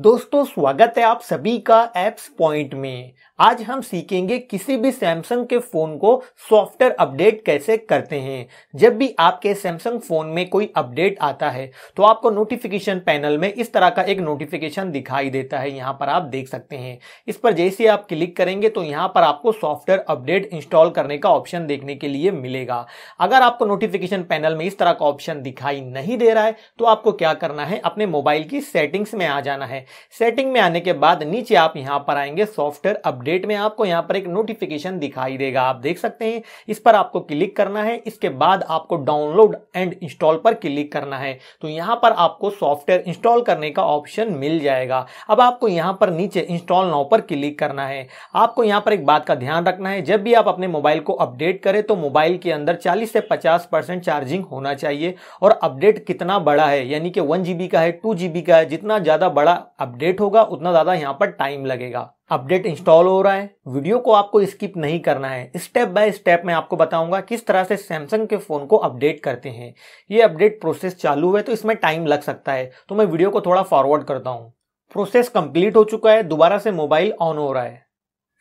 दोस्तों स्वागत है आप सभी का एप्स पॉइंट में आज हम सीखेंगे किसी भी सैमसंग के फोन को सॉफ्टवेयर अपडेट कैसे करते हैं जब भी आपके सैमसंग फोन में कोई अपडेट आता है तो आपको नोटिफिकेशन पैनल में इस तरह का एक नोटिफिकेशन दिखाई देता है यहाँ पर आप देख सकते हैं इस पर जैसे आप क्लिक करेंगे तो यहाँ पर आपको सॉफ्टवेयर अपडेट इंस्टॉल करने का ऑप्शन देखने के लिए मिलेगा अगर आपको नोटिफिकेशन पैनल में इस तरह का ऑप्शन दिखाई नहीं दे रहा है तो आपको क्या करना है अपने मोबाइल की सेटिंग्स में आ जाना है सेटिंग में आने के बाद नीचे आप यहां पर आएंगे सॉफ्टवेयर अपडेट में आपको यहां पर एक नोटिफिकेशन दिखाई देगा आप देख सकते हैं इस पर आपको क्लिक करना है इसके बाद आपको डाउनलोड एंड इंस्टॉल पर क्लिक करना है तो यहां पर आपको सॉफ्टवेयर इंस्टॉल करने का ऑप्शन मिल जाएगा अब आपको यहां पर नीचे इंस्टॉल नाउ पर क्लिक करना है आपको यहां पर एक बात का ध्यान रखना है जब भी आप अपने मोबाइल को अपडेट करें तो मोबाइल के अंदर 40 से 50 परसेंट चार्जिंग होना चाहिए और अपडेट कितना बड़ा है यानी कि वन जीबी का है टू जीबी का है जितना ज़्यादा बड़ा अपडेट होगा उतना ज़्यादा यहाँ पर टाइम लगेगा अपडेट इंस्टॉल हो रहा है वीडियो को आपको स्किप नहीं करना है स्टेप बाय स्टेप मैं आपको बताऊंगा किस तरह से सैमसंग के फ़ोन को अपडेट करते हैं ये अपडेट प्रोसेस चालू है तो इसमें टाइम लग सकता है तो मैं वीडियो को थोड़ा फॉरवर्ड करता हूँ प्रोसेस कंप्लीट हो चुका है दोबारा से मोबाइल ऑन हो रहा है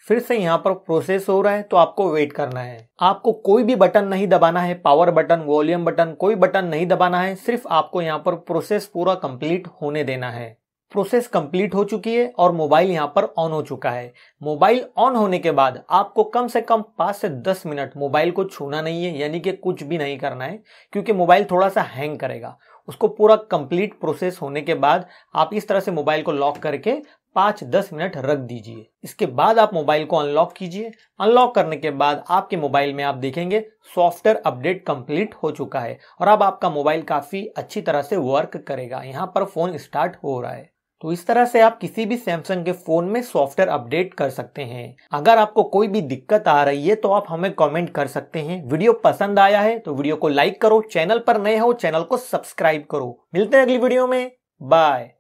फिर से यहाँ पर प्रोसेस हो रहा है तो आपको वेट करना है आपको कोई भी बटन नहीं दबाना है पावर बटन वॉल्यूम बटन कोई बटन नहीं दबाना है सिर्फ आपको यहाँ पर प्रोसेस पूरा कंप्लीट होने देना है प्रोसेस कंप्लीट हो चुकी है और मोबाइल यहाँ पर ऑन हो चुका है मोबाइल ऑन होने के बाद आपको कम से कम पाँच से दस मिनट मोबाइल को छूना नहीं है यानी कि कुछ भी नहीं करना है क्योंकि मोबाइल थोड़ा सा हैंग करेगा उसको पूरा कंप्लीट प्रोसेस होने के बाद आप इस तरह से मोबाइल को लॉक करके पाँच दस मिनट रख दीजिए इसके बाद आप मोबाइल को अनलॉक कीजिए अनलॉक करने के बाद आपके मोबाइल में आप देखेंगे सॉफ्टवेयर अपडेट कंप्लीट हो चुका है और अब आपका मोबाइल काफ़ी अच्छी तरह से वर्क करेगा यहाँ पर फ़ोन स्टार्ट हो रहा है तो इस तरह से आप किसी भी सैमसंग के फोन में सॉफ्टवेयर अपडेट कर सकते हैं अगर आपको कोई भी दिक्कत आ रही है तो आप हमें कमेंट कर सकते हैं वीडियो पसंद आया है तो वीडियो को लाइक करो चैनल पर नए हो चैनल को सब्सक्राइब करो मिलते हैं अगली वीडियो में बाय